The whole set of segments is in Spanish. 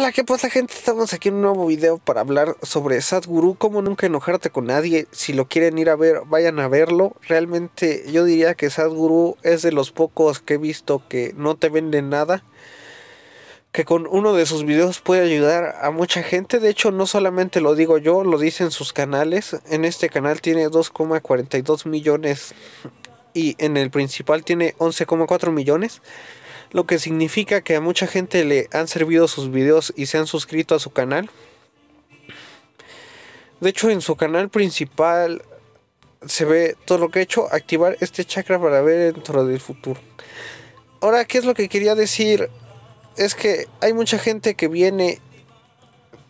Hola, ¿qué pasa gente? Estamos aquí en un nuevo video para hablar sobre Sadhguru, cómo nunca enojarte con nadie. Si lo quieren ir a ver, vayan a verlo. Realmente yo diría que Sadhguru es de los pocos que he visto que no te venden nada. Que con uno de sus videos puede ayudar a mucha gente. De hecho, no solamente lo digo yo, lo dicen sus canales. En este canal tiene 2,42 millones y en el principal tiene 11,4 millones lo que significa que a mucha gente le han servido sus videos y se han suscrito a su canal. De hecho, en su canal principal se ve todo lo que he hecho, activar este chakra para ver dentro del futuro. Ahora, ¿qué es lo que quería decir? Es que hay mucha gente que viene,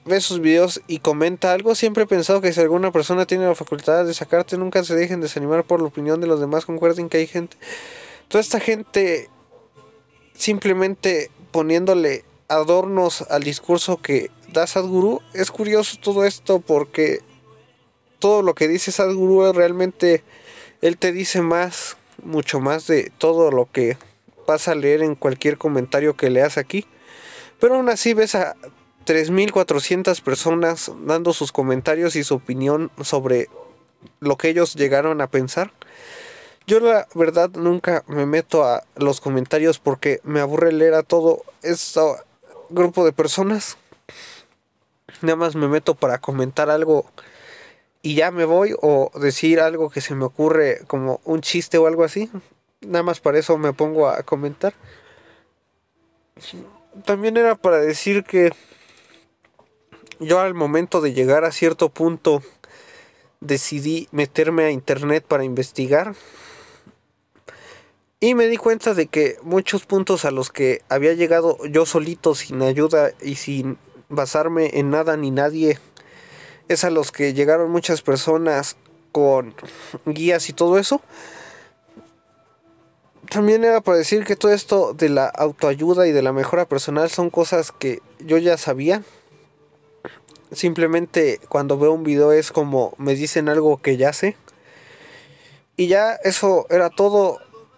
ve sus videos y comenta algo. Siempre he pensado que si alguna persona tiene la facultad de sacarte, nunca se dejen desanimar por la opinión de los demás. Concuerden que hay gente. Toda esta gente simplemente poniéndole adornos al discurso que da Sadhguru. Es curioso todo esto porque todo lo que dice Sadhguru realmente él te dice más, mucho más de todo lo que vas a leer en cualquier comentario que leas aquí. Pero aún así ves a 3.400 personas dando sus comentarios y su opinión sobre lo que ellos llegaron a pensar. Yo la verdad nunca me meto a los comentarios porque me aburre leer a todo este grupo de personas. Nada más me meto para comentar algo y ya me voy o decir algo que se me ocurre como un chiste o algo así. Nada más para eso me pongo a comentar. También era para decir que yo al momento de llegar a cierto punto decidí meterme a internet para investigar y me di cuenta de que muchos puntos a los que había llegado yo solito, sin ayuda y sin basarme en nada ni nadie, es a los que llegaron muchas personas con guías y todo eso. También era para decir que todo esto de la autoayuda y de la mejora personal son cosas que yo ya sabía. Simplemente cuando veo un video es como me dicen algo que ya sé. Y ya eso era todo